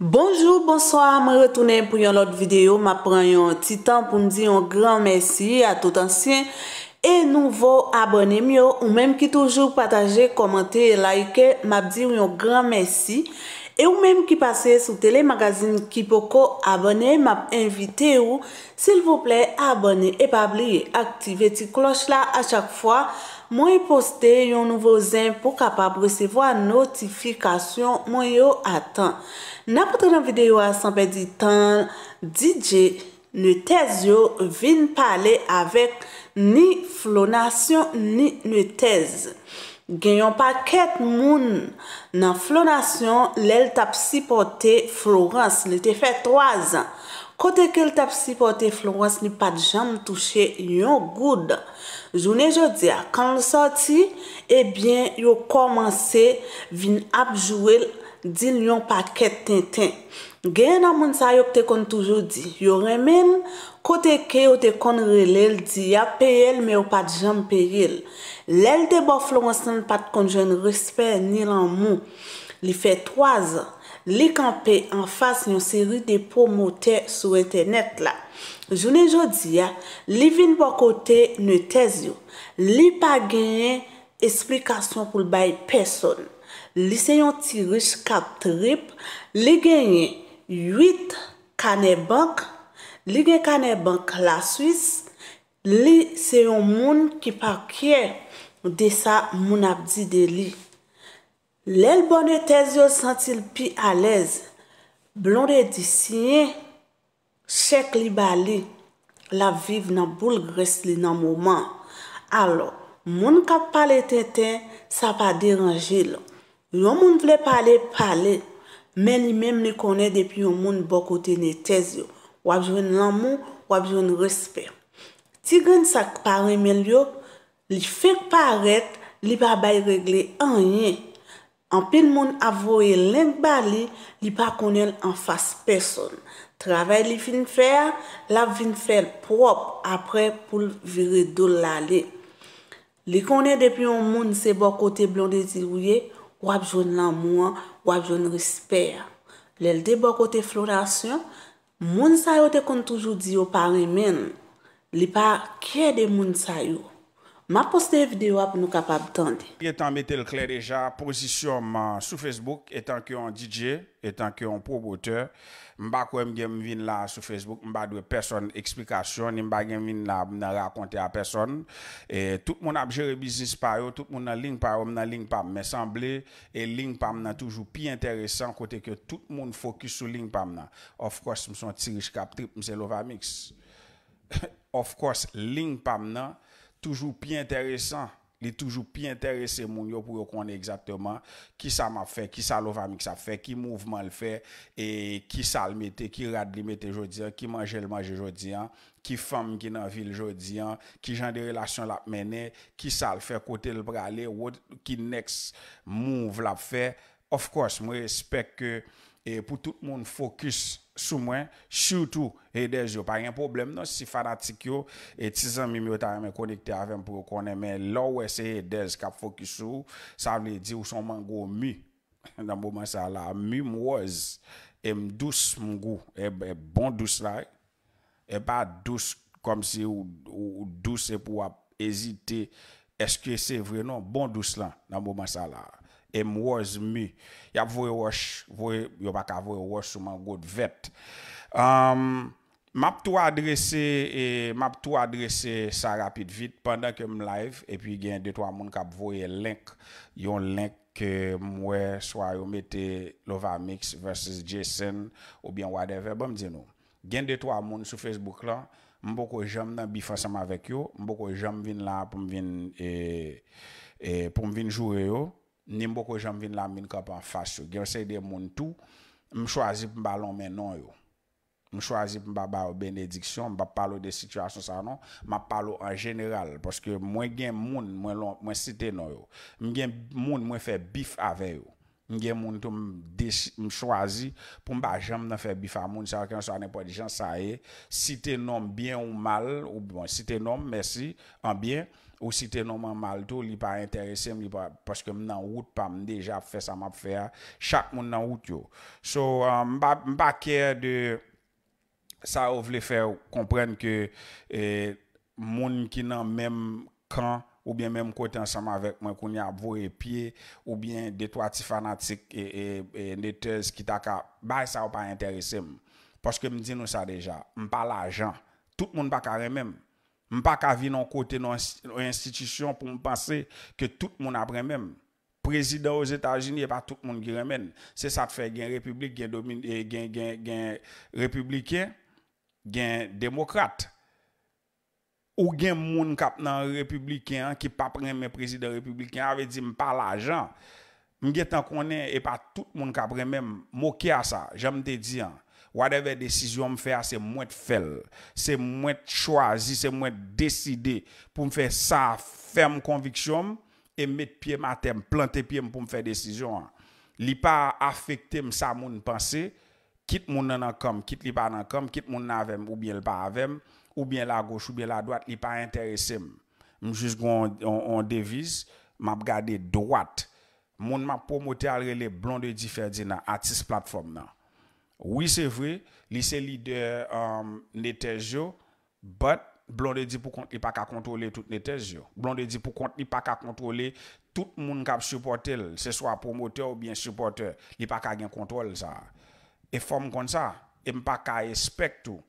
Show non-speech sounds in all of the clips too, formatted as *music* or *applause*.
Bonjour, bonsoir, mwen retounen pou yon lot videyo. Ma pren yon titan pou mdi yon gran mersi a tout ansyen. E nouvo abonem yo, ou menm ki toujou pataje, komante, like, ma bdi yon gran mersi. E ou menm ki pase sou telemagazin ki poko abone, map invite ou. Sil vople abone e pabli e aktive ti kloch la a chak fwa. Mwen e poste yon nouvo zin pou kapab resevo a notifikasyon mwen yo atan. Na potre nan videyo a sanpe di tan, DJ Nutez yo vin pale avek ni flonasyon ni Nutez. Gen yon paket moun nan flonasyon le l tap si pote florence li te fe 3 an. Kote ke l tap si pote florence li pat jam touche yon goud. Jounen jodia, kan l soti, ebyen yon komanse vin apjouel din yon paket ten ten. Gen nan moun sa yop te kon toujodi, yon remen... Kote ke ou te konre lèl diya peyèl me ou pat jenm peyèl. Lèl de bo Florensen pat konjèn respè nil an mou. Li fè troazan. Li kanpe an fas nyo seri depo motè sou internet la. Jounè jodi ya, li vin bo kote nè tezyo. Li pa genye esplikasyon pou l'bay peson. Li se yon ti riche kap trip. Li genye ywit kane bank. Li gen kane bank la swis, li se yon moun ki pa kye, de sa moun apdi de li. Lel bon netez yo sentil pi alez, blon re di sinye, chek li bali, la viv nan boul gresli nan mouman. Alo, moun kap pale ten ten, sa pa deranje lo. Yon moun vle pale pale, men li mem li kone depi yon moun bokote netez yo. wap joun lammou, wap joun resper. Ti gen sa kpare meliop, li fek paret, li pa bay regle anyen. An pen moun avoye lenk bali, li pa konel an fase peson. Travay li fin fer, la fin fer prop, apre pou viri do lale. Li konen depi yon moun se bo kote blon de zirouye, wap joun lammou, wap joun resper. Lel de bo kote florasyon, Moun sayo te kontoujou di yo paremen li pa kè de moun sayo. Ma poste videyo ap nou kapap tante. Ye tan mette l kler deja, posisyonman euh, sou Facebook, etan ki yon DJ, etan ki yon proboteur, mba kwen gen vin la sou Facebook, mba dwe person eksplikasyon, mba gen vin la mna rakonte a person, tout moun ap jere biznis pa yo, tout moun aling pa yo, mna aling pa me sanble, e aling pa mna toujou pi enteresan, kote ke tout moun fokus sou aling pa mna. Of course mson tirish kap trip mse lova mix. *laughs* Of course aling pa mna, Toujou pi enteresan, li toujou pi enterese moun yo pou yo konen exactement ki sa ma fe, ki sa lo vami ki sa fe, ki mouvman li fe, ki sal mette, ki rad li mette jodian, ki manje li manje jodian, ki fam ki nan vil jodian, ki jan de relasyon la menen, ki sal fe kote l brale, ki next mouv la fe, of course mou respek ke... E pou tout moun fokus sou mwen, choutou e dez yo. Pa gen problem non, si fada tiki yo, e tizan mi mi yo ta yon me konekte avem pou konen men. Lò wè se e dez kap fokus sou, sa wè di ou son man gwo mi *laughs* nan moun mwen sa la. Mi mwòz, e mdous mwongou, e, e bon dous la. E pa dous kom si ou dous e pou wap ezite eske se vre non, bon dous la nan moun mwen sa la la. E mwoz mi. Yap vwe wosh. Vwe, yo baka vwe wosh souman gout vept. Ehm, map tou adrese, e map tou adrese sa rapid vit pandan ke m live. E pi gen de tou amoun kap vwe lenk. Yon lenk ke mwe swa yo mette Lovamix vs Jason ou bien whatever. Bèm di nou. Gen de tou amoun sou Facebook la. Mbo ko jom nan bifasam avek yo. Mbo ko jom vin la pou m vin e, e, jure yo. Ni mbo ko jom vin la min kap an fasyo. Gyan sey de moun tou, m chwazi pou m ba lon men non yo. M chwazi pou m ba ba ou benediksyon, m ba palo de sityasyon sa nan. Ma palo an general, poske mwen gen moun, mwen cite non yo. M gen moun mwen fe bif ave yo. M gen moun tou m chwazi pou m ba jom nan fe bif ave moun. Sa ye, cite non bien ou mal ou bon. Cite non, mersi, an bien. Ou si te nouman mal tou, li pa interese m, li pa... Paske m nan wout pa m deja ap fè sa map fè a, chak moun nan wout yo. So, euh, m pa kè de... Sa ou vle fè ou komprenne ke e, moun ki nan mèm kran, ou bien mèm kote ansama avèk mwen kouni ap vore piye, ou bien detwati fanatik e, e, e netèz ki takap, bay sa ou pa interese m. Paske m di nou sa deja, m pa la jan. Tout moun pa kare mèm. M pa ka vi nan kote nan institisyon pou m panse ke tout moun apren men. Prezident ou Zeta Jini e pa tout moun ki remen. Se sa te fe gen republik, gen republiken, gen demokrat. Ou gen moun kap nan republiken ki pa premen prezident republiken ave di m pa la jan. M gen tan konen e pa tout moun kap ren men. M okye a sa, jan m te di an. whatever desisyon m fè a, se mwen fèl, se mwen chwazi, se mwen deside, pou m fè sa ferm konviksyon, e m met piye matèm, plantè piye m pou m fè desisyon. Li pa afekte m sa moun panse, kit moun nanan kom, kit li pa nanan kom, kit moun nan avem ou bien l pa avem, ou bien la goch ou bien la doat, li pa interese m. M jizgo an devise, m ap gade doat. Moun m ap promote alre le blonde di ferdi nan, atis platform nan. Oui, se vre, li se li de euh, netezi yo, but blonde di pou kont, li pa ka kontrole tout netezi yo. Blonde di pou kont, li pa ka kontrole tout moun kap suportel, se swa promoteur ou bien suporteur, li pa ka gen kontrol sa. E fom kon sa, e m pa ka espek tou,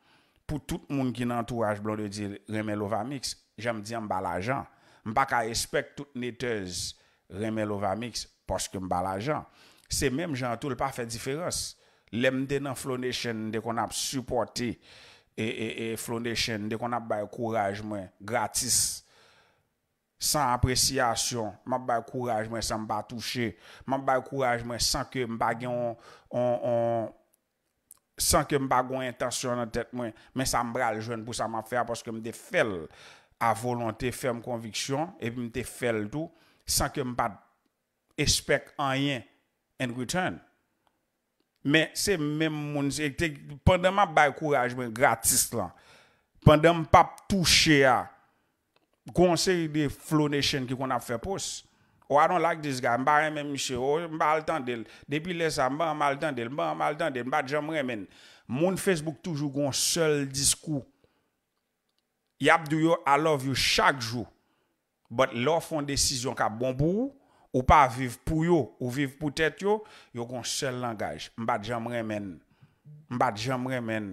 pou tout moun ki nan entourage blonde di remèl ovamix, jèm di m balajan. M pa ka espek tout netezi remèl ovamix, poske m balajan. Se mèm jantoul pa fe diferans. M pa ka espek tout netezi remèl ovamix, Le mde nan Flonation de kon ap supporti e, e, e Flonation de kon ap baye kouraj mwen gratis san apresyasyon man baye kouraj mwen san mba touche man baye kouraj mwen san ke mba gwen san ke mba gwen intasyon nan tet mwen men san mbral jwen pou sa man fè aposke mde fèl a volante fèm konviksyon epi mde fèl tou san ke mba espèk anyen and return Men, se men moun se ekte, pandanman bay kourajmen gratis lan, pandanman pap tou che ya, konsey de flow ne chen ki kon ap fe pos. Oh, I don't like this guy, mba remen misye, oh, mba altan del, depi lesa, mba altan del, mba altan del, mba jam remen. Moun Facebook toujou kon sol diskou, yap dou yo, I love you chak jou, but lò fon desisyon ka bon bou ou? Ou pa vive pou yo, ou vive pou tèt yo, yo kon sel langaj. Mba djam remen. Mba djam remen.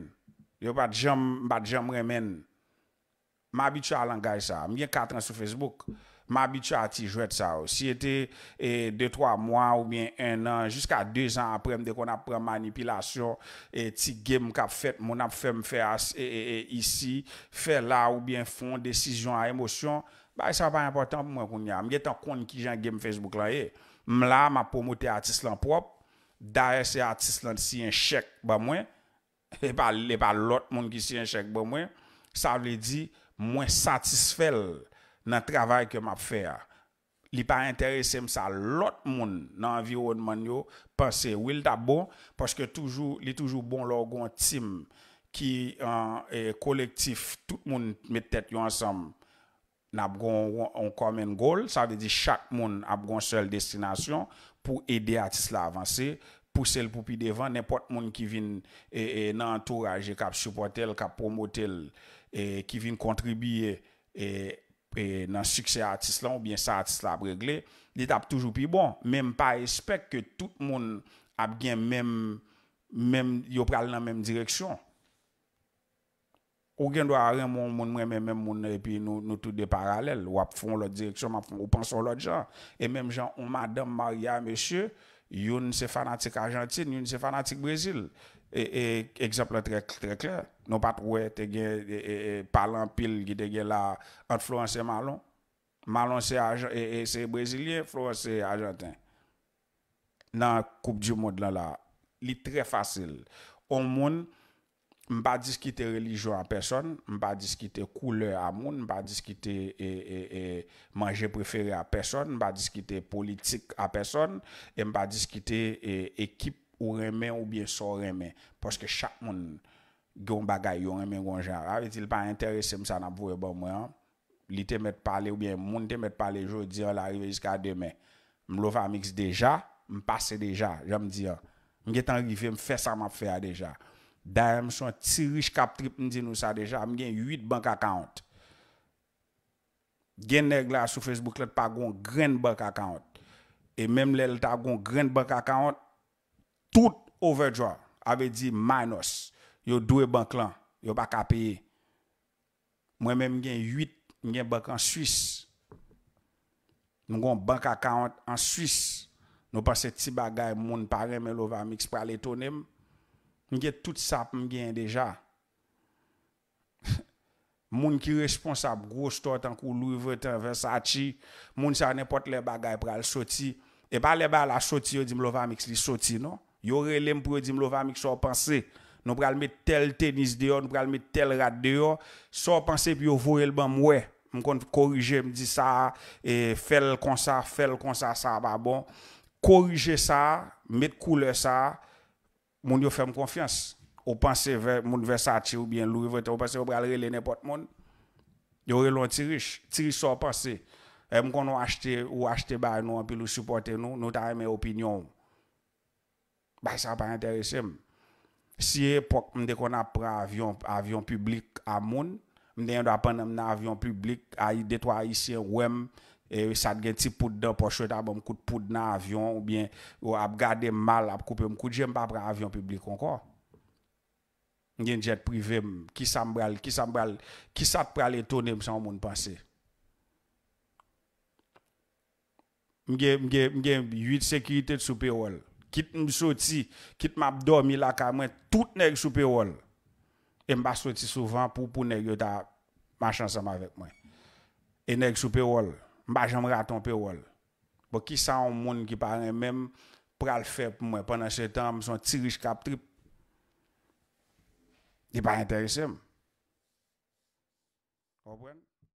Yo mba djam remen. M'abitua langaj sa. M'yè katren sou Facebook. M'abitua ti jwet sa. Si etè e, de 3 mwa ou bien 1 an, jiska 2 an aprem de kon apren manipilasyon, e, ti gen mka fèt, moun ap fèm fè as, e e e, isi, fè la ou bien fon, desizyon a emosyon, ba e sa pa important pou mwen koun ya, mwen yet an kon ki jan gen mwen Facebook la e, eh, mla ma pou mwote artist lan prop, dare se artist lan si yon chek ba mwen, le pa lot moun ki si yon chek ba mwen, sa vle di, mwen satisfel nan travay ke mwen ap fè, li pa interese msa lot moun nan environman yo, panse, wil ta bon, paske li toujou bon lor gwen tim, ki kolektif, euh, tout moun met tèt yon ansam, na brou an komen gol, sa de di chak moun ap brou an sel destinasyon pou ede atis la avanse, pou sel pou pi devan, nepot moun ki vin nan entouraje kap supportel, kap promotel, ki vin kontribye nan suksè atis la ou bien sa atis la ap regle, li tap toujou pi bon, menm pa espèk ke tout moun ap gen menm, menm yo pral nan menm direksyon. ou remon doit rien mon mon même même et puis nous nous tous des parallèles ou font l'autre direction ou pense l'autre genre et même gens on madame Maria monsieur une c'est fanatique argentine une c'est fanatique brésil et, e, exemple très très clair non pas trouvé te gain e, e, parlant pile qui te là entre Florence Malon Malon c'est c'est brésilien Florence c'est argentin dans coupe du monde là là il très facile on monde M pa diskite relijon a person, m pa diskite kouleur a moun, m pa diskite e, e, e, manje preferi a person, m pa diskite politik a person, e m pa diskite ekip ou remen ou biye sou remen. Poske chak moun goun bagay yon remen goun jan. Aveti l pa interese m sa nan pou e bon mwen. Li te met pale ou biye moun te met pale jodi an la rive jiska demen. M lo fa miks deja, m pase deja, jan m diyan. M getan rive m fesan ma fere deja. Da m son ti rich kap trip n di nou sa deja. M gen 8 bank akant. Gen neg la sou Facebook let pa gon gren bank akant. E menm lel ta gon gren bank akant. Tout overdraw. Ave di minus. Yo dwe bank lan. Yo bak apye. Mwen menm gen 8. M gen bank an Swiss. Nou gon bank akant an Swiss. Nou pa se ti bagay moun pare men lou va mix pral etonem. j'ai tout ça pour déjà. *laughs* moun qui responsable gros store tant que Louis Vuitton Versace, moun ça n'importe les bagages pour le sortir et pas les bagages la sortir dit mix li non. pour mix penser. Nous pral mettre tel tennis dehors, nous pral mettre tel rade dehors, penser pour ouais. corriger ça et faire comme ça, faire comme ça ça bon. Corriger ça, mettre couleur ça Moun yo fèm konfians, ou panse moun ve sa ti ou bien louri vete, ou panse ou pral rele nepot moun. Yo rele ou ti riche, ti riche sa ou panse. E m kon nou achte ou achte bay nou an pi lou supporte nou, nou ta reme opinyon. Bay sa pa interese m. Si epok m de kon ap pra avyon, avyon publik a moun, m de yon ap pen nan avyon publik a detwa isye wèm, E yon sat gen ti poud nan pochot abon mkout poud nan avyon ou bien ap gade mal ap koupe mkout jen pa pran avyon publik ankon. Gen jet privèm ki sa pral etone msè an moun pase. Mgen yon yon yuit sekurite soupe wol. Kit msoti, kit mabdoumi lakamwen tout nèk soupe wol. E mba soti souvan pou pou nèk yo ta man chansan ma vek mwen. E nèk soupe wol Mba jom raton pe wol. Bo ki san yon moun ki paran mèm pral fèp mwen. Panan se tan mèm son ti rich kap trip. Di pa interese m.